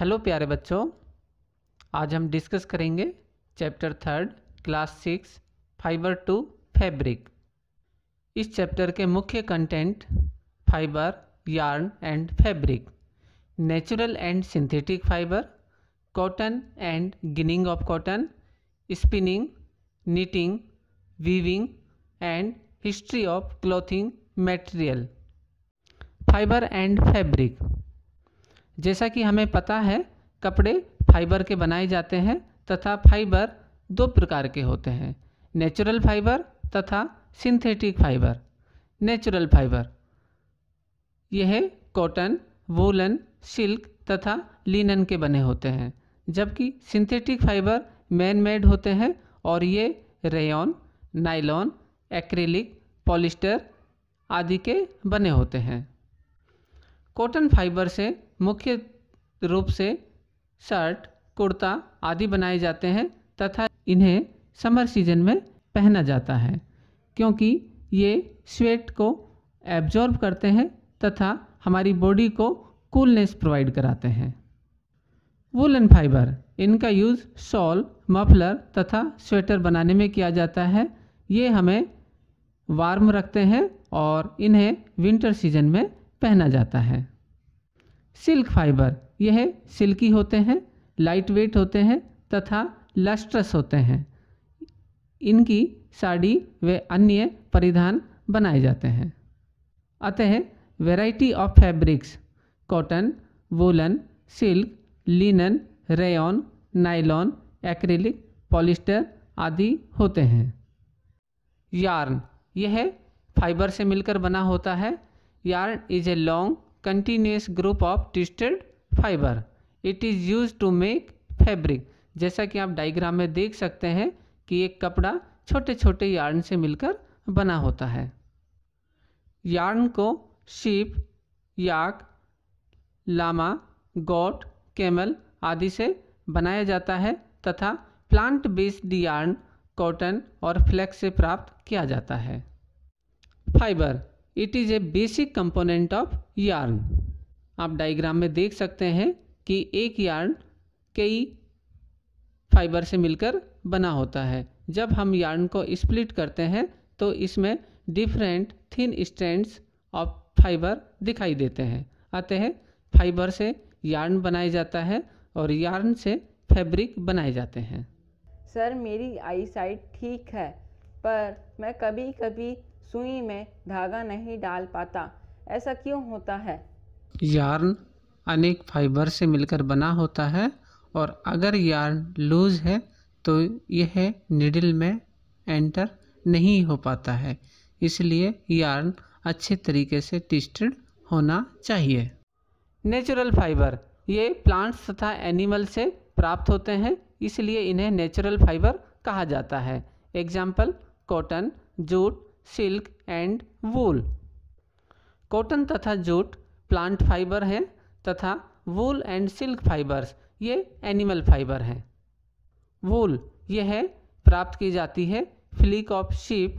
Hello प्यारे बच्चों आज हम डिस्कस करेंगे chapter third class six fibre to fabric इस चैप्टर के मुख्य content fibre yarn and fabric natural and synthetic fibre cotton and ginning of cotton spinning knitting weaving and history of clothing material fibre and fabric जैसा कि हमें पता है कपड़े fibre के बनाए जाते हैं तथा फाइबर दो प्रकार के होते हैं नेचुरल फाइबर तथा सिंथेटिक फाइबर नेचुरल फाइबर यह कॉटन वोलन सिल्क तथा लिनन के बने होते हैं जबकि सिंथेटिक फाइबर मैन मेड होते हैं और ये रेयन नाइलॉन एक्रेलिक पॉलिस्टर आदि के बने होते हैं कॉटन फाइबर से मुख्य रूप से शर्ट कुर्ता आदि बनाए जाते हैं तथा इन्हें समर सीजन में पहना जाता है क्योंकि ये स्वेट को एब्जॉर्ब करते हैं तथा हमारी बॉडी को कूलनेस प्रोवाइड कराते हैं वुलन फाइबर इनका यूज़ शॉल मफलर तथा स्वेटर बनाने में किया जाता है ये हमें वार्म रखते हैं और इन्हें विंटर सीजन में पहना जाता है सिल्क फाइबर यह सिल्की होते हैं लाइट वेट होते हैं तथा लस्ट्रस होते हैं इनकी साड़ी व अन्य परिधान बनाए जाते हैं अतः variety of fabrics cotton woollen silk linen rayon nylon acrylic polyester आदि होते हैं यार्न यह फाइबर से मिलकर बना होता है yarn is a long continuous group of twisted fibre it is use to make fabric जैसा कि आप डायग्राम में देख सकते हैं कि एक कपड़ा छोटे छोटे यार्न से मिलकर बना होता है यार्न को sheep yak llama goat camel आदि से बनाया जाता है तथा प्लांट बेस्ड यार्न कॉटन और फ्लैक्स से प्राप्त किया जाता है fibre it is a basic component of yarn आप डायग्राम में देख सकते हैं कि एक यार्न कई फाइबर से मिलकर बना होता है जब हम यार्न को स्प्लिट करते हैं तो इसमें different thin stand of fibre दिखाई देते हैं आते हैं फाइबर से यार्न बनाया जाता है और यार्न से फैब्रिक बनाए जाते हैं सर मेरी आई साइट ठीक है पर मैं कभी कभी सुई में धागा नहीं डाल पाता ऐसा क्यों होता है यार्न अनेक फाइबर से मिलकर बना होता है और अगर यार्न लूज है तो यह निडल में एंटर नहीं हो पाता है इसलिए यार्न अच्छे तरीके से टिस्टेड होना चाहिए नेचुरल फाइबर ये प्लांट्स तथा एनिमल से प्राप्त होते हैं इसलिए इन्हें नेचुरल फाइबर कहा जाता है example cotton jute silk and wool cotton तथा जूट प्लांट फाइबर है तथा वूल एंड सिल्क फाइबर्स ये एनिमल फाइबर हैं वूल यह है, प्राप्त की जाती है fleece of sheep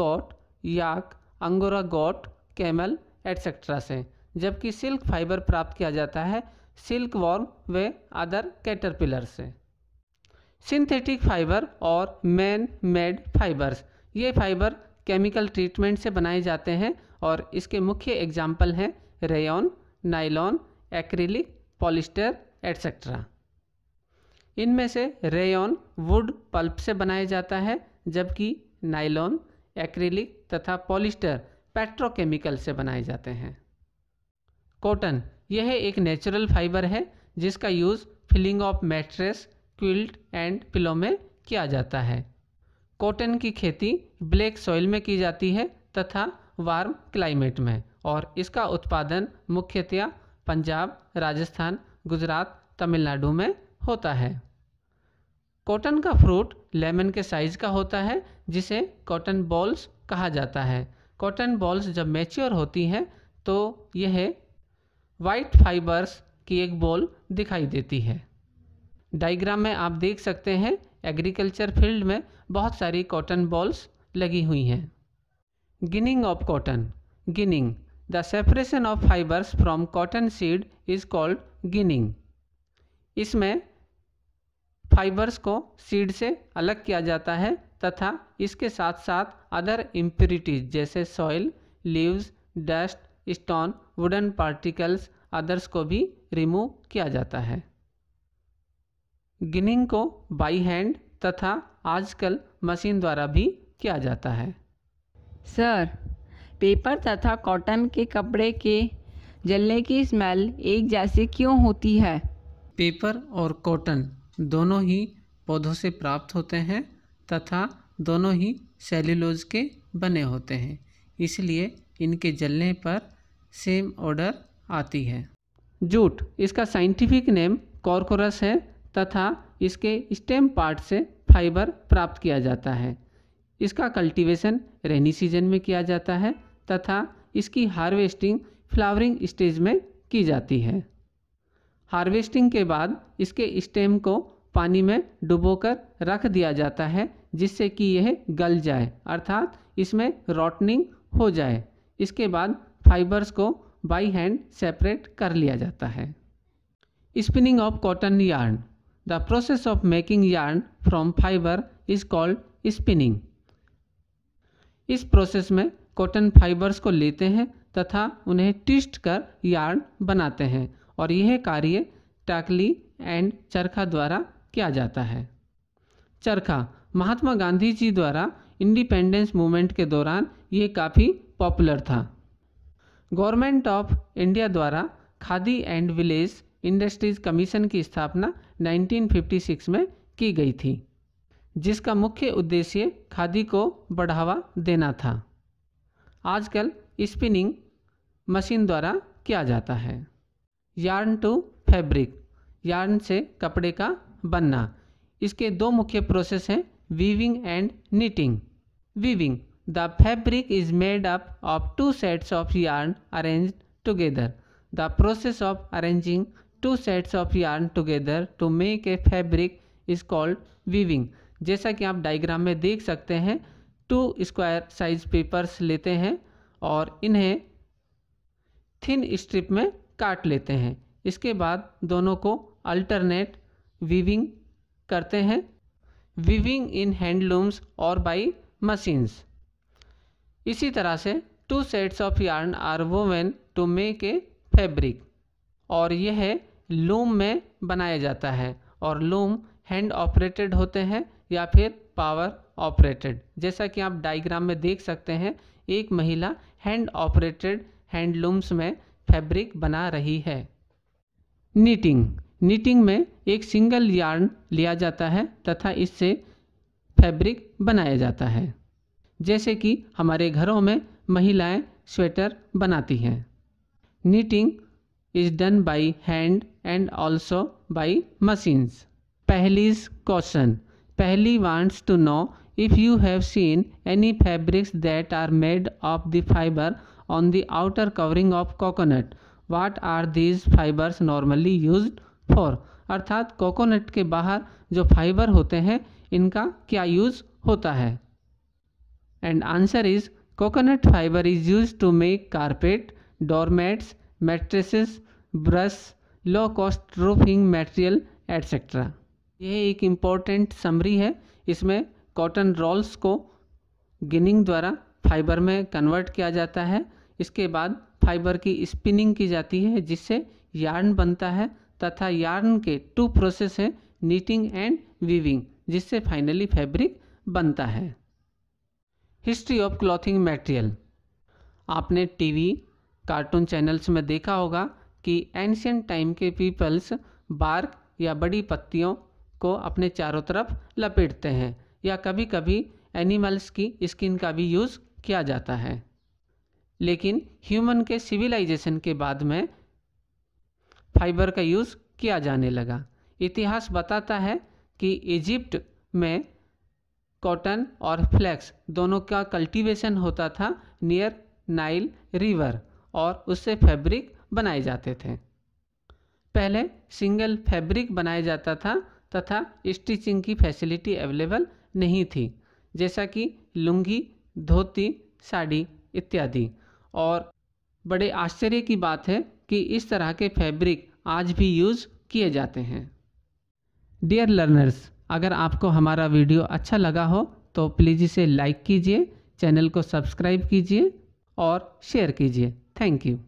goat yak angora goat camel etcetera से जबकि सिल्क फाइबर प्राप्त किया जाता है सिल्क वॉर्म व अदर कैटरपिलर से सिंथेटिक फाइबर और मैन मेड फाइबर्स ये फाइबर केमिकल ट्रीटमेंट से बनाए जाते हैं और इसके मुख्य एग्जाम्पल हैं rayon nylon acrylic polyester etcetera इनमें से रेयन वुड पल्प से बनाया जाता है जबकि नाइलॉन एक्रिलिक तथा पॉलिस्टर पेट्रोकेमिकल से बनाए जाते हैं कॉटन यह एक नेचुरल फाइबर है जिसका use filling of mattress quilt and pillow में किया जाता है कॉटन की खेती ब्लैक सॉइल में की जाती है तथा वार्म क्लाइमेट में और इसका उत्पादन मुख्यतया पंजाब राजस्थान गुजरात तमिलनाडु में होता है कॉटन का फ्रूट लेमन के साइज का होता है जिसे कॉटन बॉल्स कहा जाता है कॉटन बॉल्स जब मैच्योर होती हैं तो यह वाइट फाइबर्स की एक बॉल दिखाई देती है डायग्राम में आप देख सकते हैं एग्रीकल्चर फील्ड में बहुत सारी कॉटन बॉल्स लगी हुई हैं ginning of cotton ginning the separation of fibres from cotton seed is called ginning इसमें फाइबर्स को सीड से अलग किया जाता है तथा इसके साथ साथ अदर इम्प्यूरिटीज जैसे soil leaves dust stone wooden particles others को भी रिमूव किया जाता है गिनिंग को बाई हैंड तथा आजकल मशीन द्वारा भी किया जाता है सर पेपर तथा कॉटन के कपड़े के जलने की स्मेल एक जैसी क्यों होती है पेपर और कॉटन दोनों ही पौधों से प्राप्त होते हैं तथा दोनों ही सेल्यूलोज के बने होते हैं इसलिए इनके जलने पर सेम ऑर्डर आती है जूट इसका साइंटिफिक नेम कॉर्कोरस है तथा इसके स्टेम पार्ट से फाइबर प्राप्त किया जाता है इसका कल्टीवेशन रेनी सीजन में किया जाता है तथा इसकी हार्वेस्टिंग फ्लावरिंग स्टेज में की जाती है हार्वेस्टिंग के बाद इसके स्टेम को पानी में डुबोकर रख दिया जाता है जिससे कि यह गल जाए अर्थात इसमें रॉटनिंग हो जाए इसके बाद फाइबर्स को बाई हैंड सेपरेट कर लिया जाता है spinning of cotton yarn The process of making yarn from fiber is called spinning. इस प्रोसेस में कॉटन फाइबर्स को लेते हैं तथा उन्हें ट्विस्ट कर यार्न बनाते हैं और यह कार्य टाकली एंड चरखा द्वारा किया जाता है चरखा महात्मा गांधी जी द्वारा इंडिपेंडेंस मूवमेंट के दौरान ये काफ़ी पॉपुलर था गवर्नमेंट ऑफ इंडिया द्वारा Khadi and village industries commission की स्थापना 1956 में की गई थी जिसका मुख्य उद्देश्य खादी को बढ़ावा देना था आजकल स्पिनिंग मशीन द्वारा किया जाता है यार्न टू फैब्रिक यार्न से कपड़े का बनना इसके दो मुख्य प्रोसेस हैं weaving and knitting weaving the fabric is made up of two sets of yarn arranged together the process of arranging two sets of yarn together to make a fabric is called weaving जैसा कि आप diagram में देख सकते हैं to square size papers लेते हैं और इन्हें थिन स्ट्रिप में काट लेते हैं इसके बाद दोनों को अल्टरनेट वीविंग करते हैं वीविंग इन हैंडलूम्स और बाई मशीन्स इसी तरह से two sets of yarn are woven to make a fabric और यह लूम में बनाया जाता है और लूम हैंड ऑपरेटेड होते हैं या फिर पावर ऑपरेटेड जैसा कि आप डायग्राम में देख सकते हैं एक महिला हैंड ऑपरेटेड हैंडलूम्स में फैब्रिक बना रही है नीटिंग नीटिंग में एक सिंगल यार्न लिया जाता है तथा इससे फैब्रिक बनाया जाता है जैसे कि हमारे घरों में महिलाएं स्वेटर बनाती हैं knitting is done by hand and also by machines पहली question Paheli wants to know if you have seen any fabrics that are made of the fibre on the outer covering of coconut what are these fibres normally use for अर्थात coconut के बाहर जो fibre होते हैं इनका क्या use होता है and answer is coconut fibre is use to make carpet doormats mattresses brush low cost roofing material etcetera यह एक इम्पॉर्टेंट समरी है इसमें कॉटन रोल्स को गिनिंग द्वारा फाइबर में कन्वर्ट किया जाता है इसके बाद फाइबर की स्पिनिंग की जाती है जिससे यार्न बनता है तथा यार्न के टू प्रोसेस है नीटिंग एंड वीविंग जिससे फाइनली फैब्रिक बनता है हिस्ट्री ऑफ क्लॉथिंग मटेरियल आपने टीवी कार्टून चैनल्स में देखा होगा कि एंशियंट टाइम के पीपल्स बार्क या बड़ी पत्तियों को अपने चारों तरफ लपेटते हैं या कभी कभी एनिमल्स की स्किन का भी यूज़ किया जाता है लेकिन ह्यूमन के सिविलाइजेशन के बाद में फाइबर का यूज़ किया जाने लगा इतिहास बताता है कि इजिप्ट में कॉटन और फ्लैक्स दोनों का कल्टीवेशन होता था नियर नाइल रिवर और उससे फैब्रिक बनाए जाते थे पहले सिंगल फैब्रिक बनाया जाता था तथा स्टिचिंग की फैसिलिटी अवेलेबल नहीं थी जैसा कि लुंगी धोती साड़ी इत्यादि और बड़े आश्चर्य की बात है कि इस तरह के फैब्रिक आज भी यूज़ किए जाते हैं डियर लर्नर्स अगर आपको हमारा वीडियो अच्छा लगा हो तो प्लीज़ इसे लाइक कीजिए चैनल को सब्सक्राइब कीजिए और शेयर कीजिए Thank you.